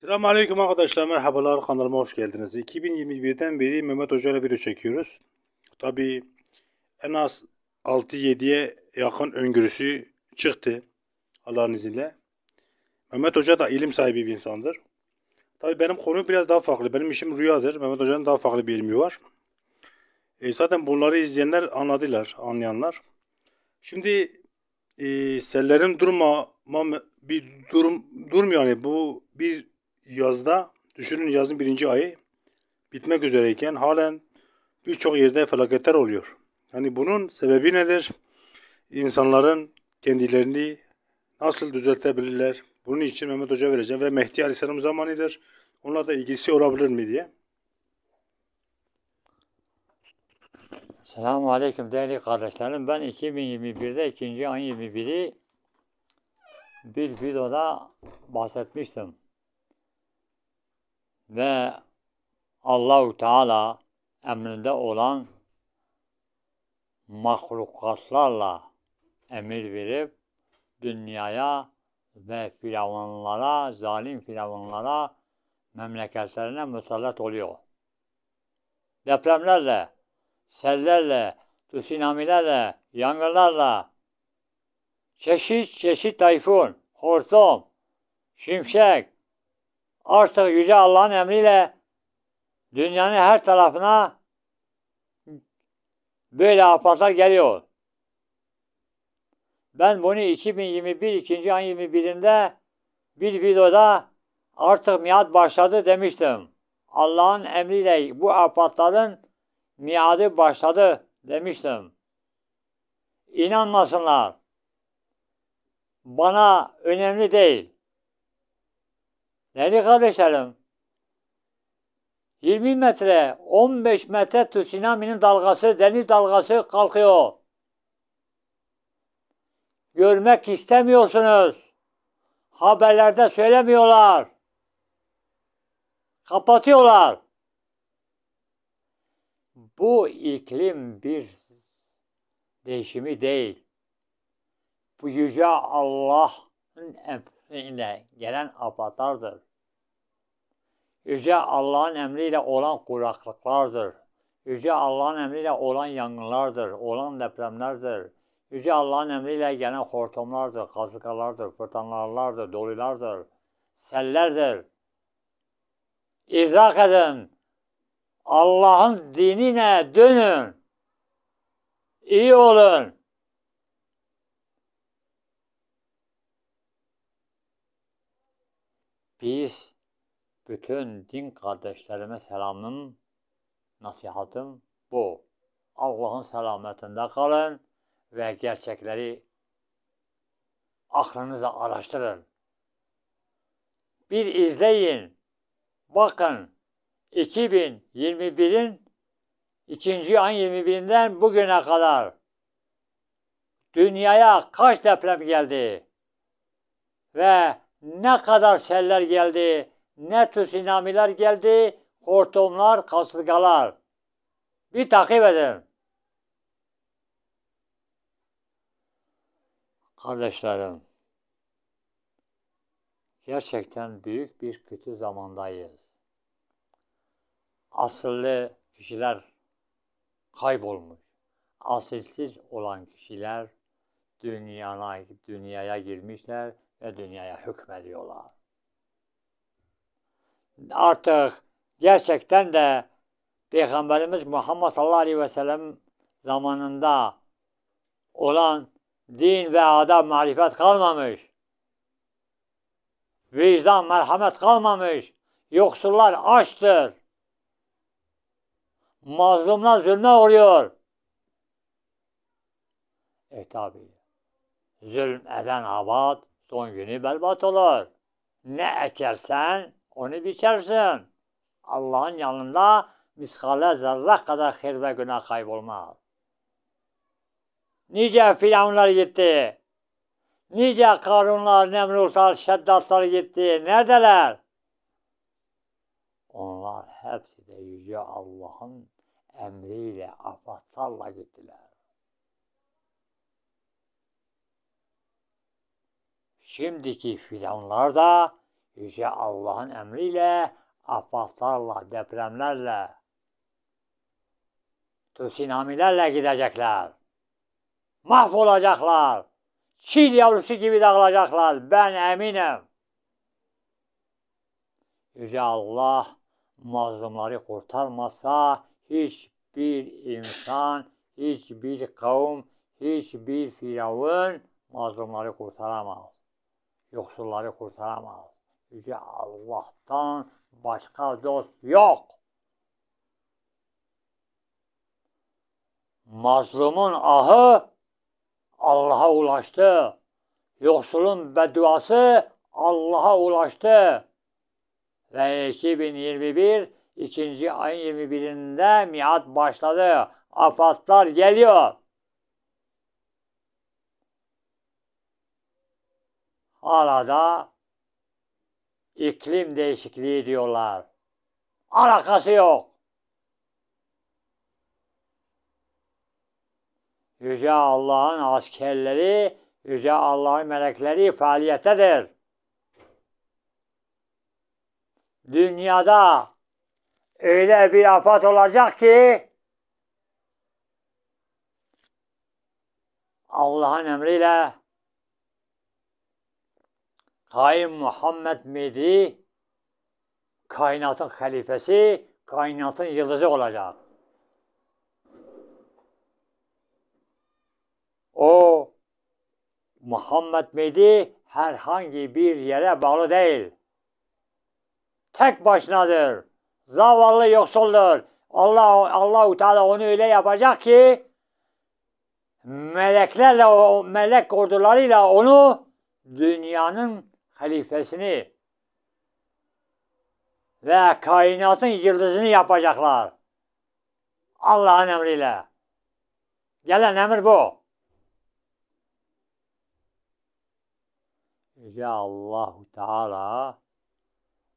Selamun Aleyküm arkadaşlar merhabalar kanalıma hoş geldiniz. 2021'den beri Mehmet Hoca ile video çekiyoruz. Tabi en az 6-7'ye yakın öngörüsü çıktı Allah'ın izniyle. Mehmet Hoca da ilim sahibi bir insandır. Tabi benim konum biraz daha farklı. Benim işim rüyadır. Mehmet Hoca'nın daha farklı bir ilmi var. E, zaten bunları izleyenler anladılar, anlayanlar. Şimdi e, sellerin durma bir durum durmuyor yani bu bir yazda düşünün yazın birinci ayı bitmek üzereyken halen birçok yerde felaketler oluyor. Hani bunun sebebi nedir? İnsanların kendilerini nasıl düzeltebilirler? Bunun için Mehmet Hoca vereceğim ve Mehdi Aleyhisselam zamanıdır. Onunla da ilgisi olabilir mi diye. Selamun Aleyküm değerli kardeşlerim. Ben 2021'de ikinci ayın 21'i bir videoda bahsetmiştim ve Allahu Teala emrinde olan mahlukatlarla emir verip dünyaya ve firavunlara, zalim firavunlara memleketlerine musallat oluyor. Depremlerle, sellerle, tsunamilerle, yangınlarla, çeşit çeşit tayfun, hortum, şimşek, artık Yüce Allah'ın emriyle dünyanın her tarafına böyle afatlar geliyor. Ben bunu 2021 ikinci ay 21'inde bir videoda artık miad başladı demiştim. Allah'ın emriyle bu afatların miadı başladı demiştim. İnanmasınlar. Bana önemli değil. Değerli kardeşlerim, 20 metre, 15 metre tsunami'nin dalgası, deniz dalgası kalkıyor. Görmek istemiyorsunuz. Haberlerde söylemiyorlar. Kapatıyorlar. Bu iklim bir değişimi değil. Bu yüce Allah'ın emriyle gelen afatardır. Yüce Allah'ın emriyle olan kuraklıklardır. Yüce Allah'ın emriyle olan yangınlardır, olan depremlerdir. Yüce Allah'ın emriyle gelen hortumlardır, kazıkalardır, fırtınalardır, dolulardır, sellerdir. İdrak edin. Allah'ın dinine dönün. İyi olun. Biz bütün din kardeşlerime selamım, nasihatım bu. Allah'ın selametinde kalın ve gerçekleri aklınıza araştırın. Bir izleyin, bakın 2021'in ikinci an 21'inden bugüne kadar dünyaya kaç deprem geldi ve ne kadar seller geldi, ne tsunamiler geldi, hortumlar, kasırgalar. Bir takip edin. Kardeşlerim, gerçekten büyük bir kötü zamandayız. Asıllı kişiler kaybolmuş. Asilsiz olan kişiler dünyana, dünyaya girmişler ve dünyaya hükmediyorlar artık gerçekten de Peygamberimiz Muhammed sallallahu aleyhi ve sellem zamanında olan din ve adam marifet kalmamış. Vicdan, merhamet kalmamış. Yoksullar açtır. Mazlumlar zulme uğruyor. E tabi. Zulm eden abad son günü berbat olur. Ne ekersen onu biçersin. Allah'ın yanında miskale zerre kadar hayır ve günah kaybolmaz. Nice filanlar gitti. Nice karunlar, nemrutlar, şeddatlar gitti. Neredeler? Onlar hepsi de Yüce Allah'ın emriyle, afatlarla gittiler. Şimdiki filanlar da Yüce Allah'ın emriyle afatlarla, depremlerle, tsunamilerle gidecekler. Mahvolacaklar. Çil yavrusu gibi dağılacaklar. Ben eminim. Yüce Allah mazlumları kurtarmasa hiçbir insan, hiçbir kavim, hiçbir firavun mazlumları kurtaramaz. Yoksulları kurtaramaz. Ya Allah'tan başka dost yok. Mazlumun ahı Allah'a ulaştı. Yoksulun bedduası Allah'a ulaştı. Ve 2021 ikinci ayın 21'inde miat başladı. Afatlar geliyor. Hala da iklim değişikliği diyorlar. Alakası yok. Yüce Allah'ın askerleri, Yüce Allah'ın melekleri faaliyettedir. Dünyada öyle bir afat olacak ki Allah'ın emriyle Tayyip Muhammed Mehdi kainatın halifesi, kainatın yıldızı olacak. O Muhammed Mehdi herhangi bir yere bağlı değil. Tek başınadır. Zavallı yoksuldur. Allah Allahu Teala onu öyle yapacak ki meleklerle o melek ordularıyla onu dünyanın halifesini ve kainatın yıldızını yapacaklar. Allah'ın emriyle. Gelen emir bu. Ya Allahu Teala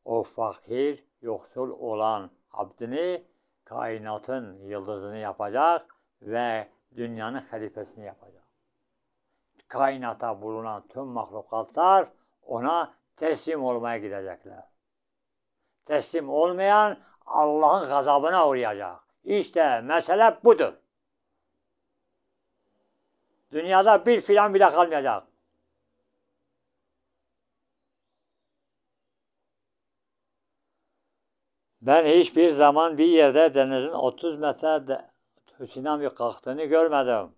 o fakir, yoksul olan abdini kainatın yıldızını yapacak ve dünyanın halifesini yapacak. Kainata bulunan tüm mahlukatlar ona teslim olmaya gidecekler. Teslim olmayan Allah'ın gazabına uğrayacak. İşte mesele budur. Dünyada bir filan bile kalmayacak. Ben hiçbir zaman bir yerde denizin 30 metre tsunami kalktığını görmedim.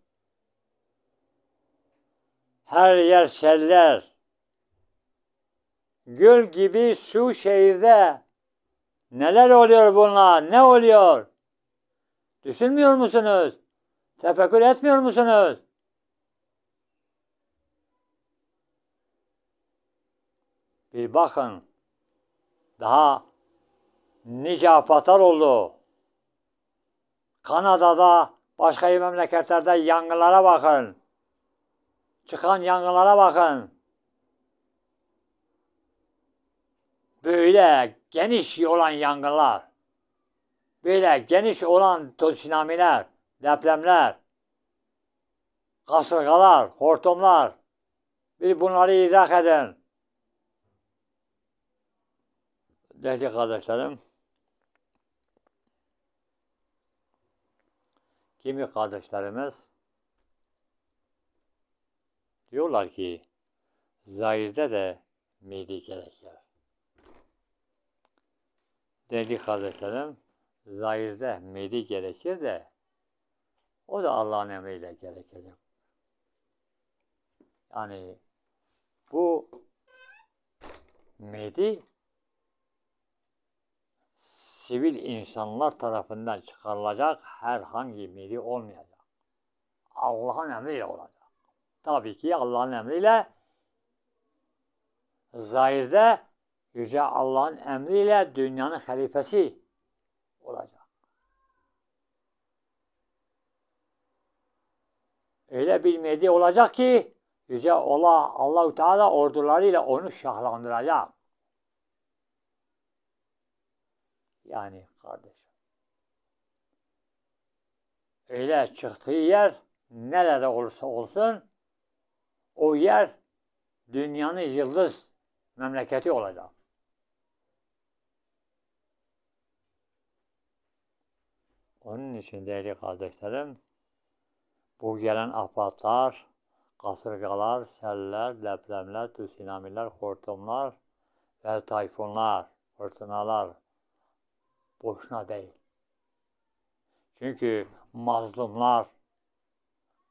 Her yer seller. Gül gibi su şehirde neler oluyor bunlar? Ne oluyor? Düşünmüyor musunuz? Tefekkür etmiyor musunuz? Bir bakın. Daha nice afatlar oldu. Kanada'da, başka memleketlerde yangınlara bakın. Çıkan yangınlara bakın. böyle geniş olan yangınlar, böyle geniş olan tsunamiler, depremler, kasırgalar, hortumlar, bir bunları idrak eden Değerli kardeşlerim, kimi kardeşlerimiz diyorlar ki, zahirde de midi gerekir değerli kardeşlerim, zahirde meydi gerekir de o da Allah'ın emriyle gerekecek. Yani bu medi, sivil insanlar tarafından çıkarılacak herhangi medi olmayacak. Allah'ın emriyle olacak. Tabii ki Allah'ın emriyle zahirde Yüce Allah'ın emriyle dünyanın halifesi olacak. Öyle bir Mehdi olacak ki Yüce Allah, Allahu Teala ordularıyla onu şahlandıracak. Yani kardeş. Öyle çıktığı yer nerede olursa olsun o yer dünyanın yıldız memleketi olacak. Onun için değerli kardeşlerim, bu gelen afatlar, kasırgalar, seller, depremler, tsunamiler, hortumlar ve tayfunlar, fırtınalar boşuna değil. Çünkü mazlumlar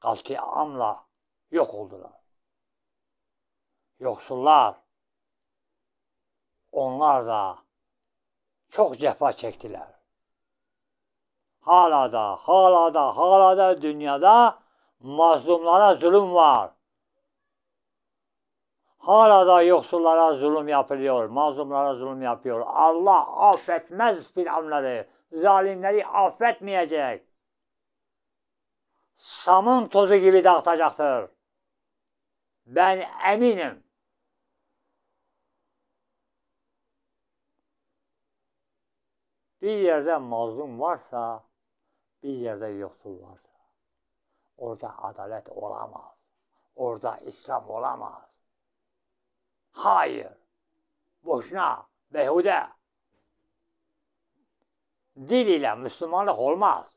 katliamla yok oldular. Yoksullar onlar da çok cefa çektiler hala da, hala da, hala da dünyada mazlumlara zulüm var. Hala da yoksullara zulüm yapılıyor, mazlumlara zulüm yapıyor. Allah affetmez filanları, zalimleri affetmeyecek. Samın tozu gibi dağıtacaktır. Ben eminim. Bir yerde mazlum varsa bir yerde yoksul varsa orada adalet olamaz. Orada İslam olamaz. Hayır. Boşuna, behude. Dil ile Müslümanlık olmaz.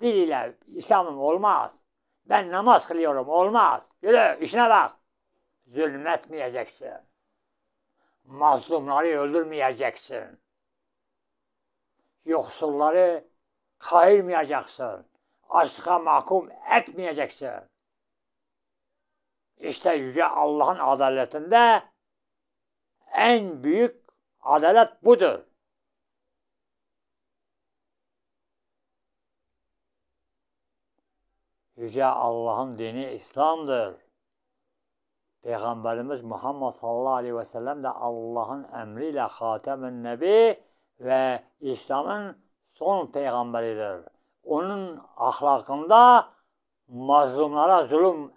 Dil ile İslam'ım olmaz. Ben namaz kılıyorum olmaz. Yürü işine bak. Zulmetmeyeceksin. Mazlumları öldürmeyeceksin. Yoksulları kayılmayacaksın. Aşka mahkum etmeyeceksin. İşte Yüce Allah'ın adaletinde en büyük adalet budur. Yüce Allah'ın dini İslam'dır. Peygamberimiz Muhammed sallallahu aleyhi ve sellem de Allah'ın emriyle Hatem-ül Nebi ve İslam'ın son peygamberidir. Onun ahlakında mazlumlara zulüm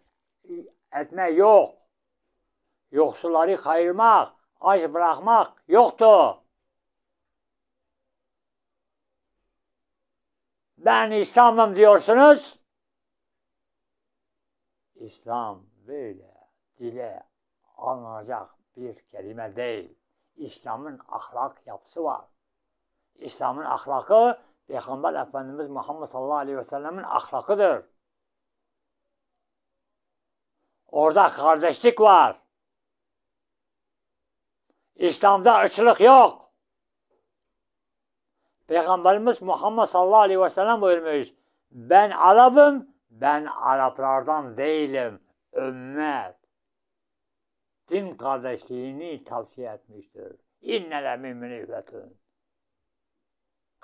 etme yok. Yoksulları kayırmak, aç bırakmak yoktu. Ben İslam'ım diyorsunuz. İslam böyle dile alınacak bir kelime değil. İslam'ın ahlak yapısı var. İslam'ın ahlakı Peygamber Efendimiz Muhammed sallallahu aleyhi ve sellemin ahlakıdır. Orada kardeşlik var. İslam'da ırçılık yok. Peygamberimiz Muhammed sallallahu aleyhi ve sellem buyurmuş. Ben Arap'ım, ben Araplardan değilim. Ümmet. Din kardeşliğini tavsiye etmiştir. İnnele müminifetün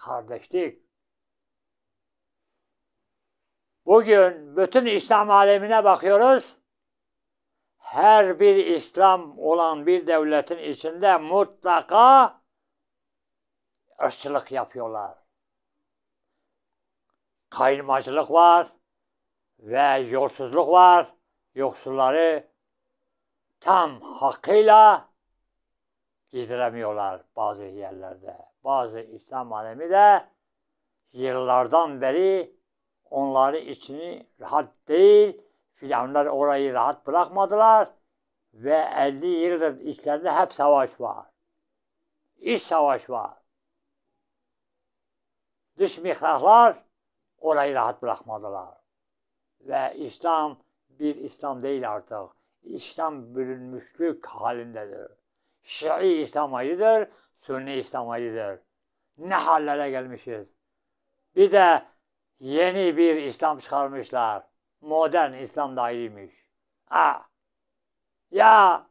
kardeşlik. Bugün bütün İslam alemine bakıyoruz. Her bir İslam olan bir devletin içinde mutlaka ırkçılık yapıyorlar. Kayırmacılık var ve yolsuzluk var. Yoksulları tam hakkıyla giydiremiyorlar bazı yerlerde. Bazı İslam alemi de yıllardan beri onları içini rahat değil, filanlar orayı rahat bırakmadılar ve 50 yıldır işlerinde hep savaş var. İş savaş var. Dış mihraklar orayı rahat bırakmadılar. Ve İslam bir İslam değil artık. İslam bölünmüşlük halindedir. Şii İslam ayrıdır, Sünni İslam ayrıdır. Ne hallere gelmişiz. Bir de yeni bir İslam çıkarmışlar. Modern İslam da ayrıymış. Ha. Ya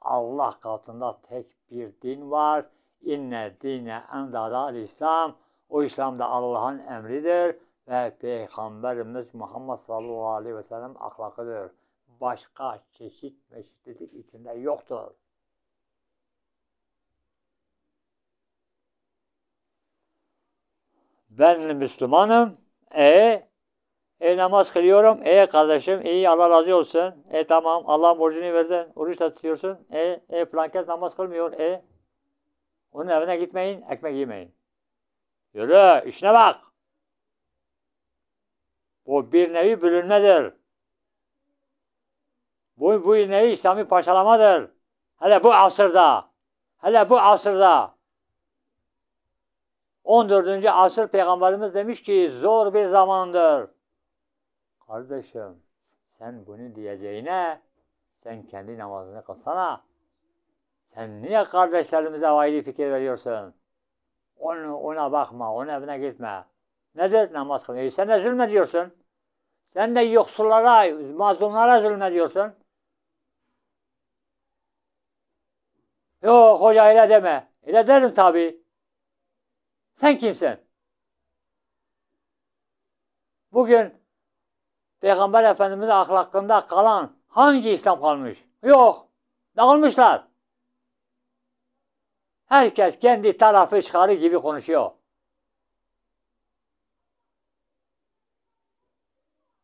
Allah katında tek bir din var. İnne dine endada İslam. O İslam da Allah'ın emridir ve Peygamberimiz Muhammed sallallahu aleyhi ve sellem ahlakıdır. Başka çeşit meşitlilik içinde yoktur. Ben Müslümanım. E, e namaz kılıyorum. E kardeşim iyi Allah razı olsun. E tamam Allah borcunu verdin. Oruç tutuyorsun. E, e planket namaz kılmıyor. E onun evine gitmeyin. Ekmek yemeyin. Yürü işine bak. Bu bir nevi bölünmedir. Bu, bu nevi İslami parçalamadır. Hele bu asırda. Hele bu asırda. 14. asır peygamberimiz demiş ki zor bir zamandır. Kardeşim sen bunu diyeceğine sen kendi namazını kılsana. Sen niye kardeşlerimize vayli fikir veriyorsun? Onu, ona bakma, onun evine gitme. Nedir namaz kılma? E sen de zulme diyorsun. Sen de yoksullara, mazlumlara zulme diyorsun. Yok hoca öyle deme. Öyle derim tabii. Sen kimsin? Bugün Peygamber Efendimiz ahlakında kalan hangi İslam kalmış? Yok. Dağılmışlar. Herkes kendi tarafı çıkarı gibi konuşuyor.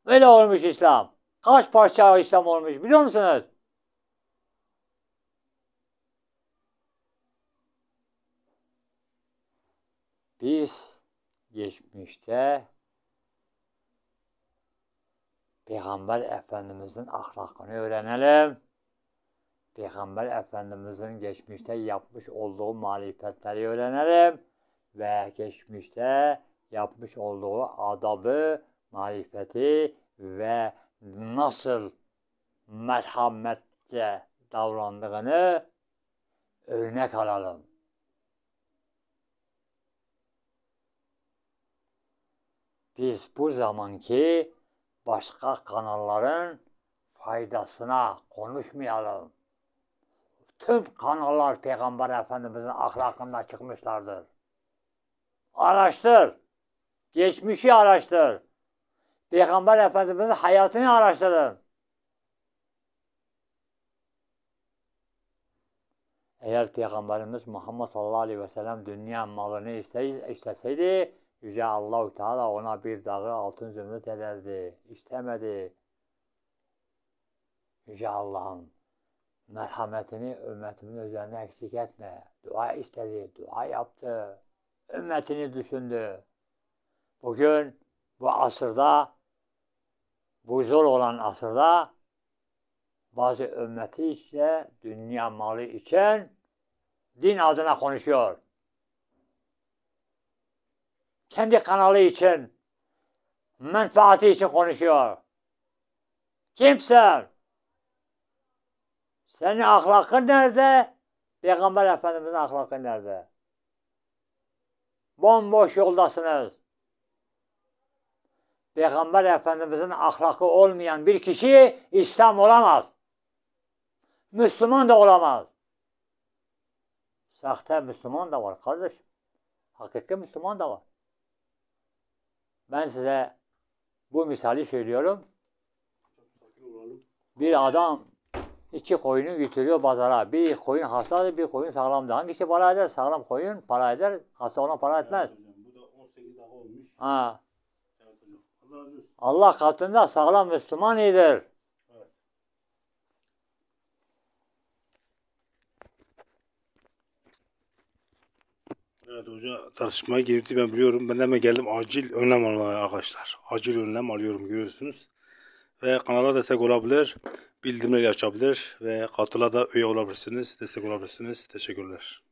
Böyle olmuş İslam. Kaç parça İslam olmuş biliyor musunuz? Biz geçmişte Peygamber Efendimizin ahlakını öğrenelim. Peygamber Efendimizin geçmişte yapmış olduğu marifetleri öğrenelim ve geçmişte yapmış olduğu adabı, marifeti ve nasıl merhametçe davrandığını örnek alalım. biz bu zamanki başka kanalların faydasına konuşmayalım. Tüm kanallar Peygamber Efendimiz'in ahlakında çıkmışlardır. Araştır. Geçmişi araştır. Peygamber Efendimiz'in hayatını araştırın. Eğer Peygamberimiz Muhammed sallallahu aleyhi ve sellem dünya malını isteseydi, Yüce u Teala ona bir dağı altın zümrüt ederdi. İstemedi. Yüce Allah'ın merhametini ümmetimin üzerine eksik etme. Dua istedi, dua yaptı. Ümmetini düşündü. Bugün bu asırda, bu zor olan asırda bazı ümmeti ise dünya malı için din adına konuşuyor kendi kanalı için, menfaati için konuşuyor. Kimse senin ahlakın nerede? Peygamber Efendimiz'in ahlakı nerede? Bomboş yoldasınız. Peygamber Efendimiz'in ahlakı olmayan bir kişi İslam olamaz. Müslüman da olamaz. Sahte Müslüman da var kardeşim. Hakiki Müslüman da var. Ben size bu misali söylüyorum. Bir adam iki koyunu götürüyor pazara. Bir koyun hastadır, bir koyun sağlamdır. Hangisi para eder? Sağlam koyun para eder, hasta olan para etmez. Ha. Allah katında sağlam Müslüman iyidir. Evet hoca tartışmaya girdi ben biliyorum. Ben de geldim acil önlem almaya arkadaşlar. Acil önlem alıyorum görüyorsunuz. Ve kanala destek olabilir. Bildirimleri açabilir. Ve katıla da üye olabilirsiniz. Destek olabilirsiniz. Teşekkürler.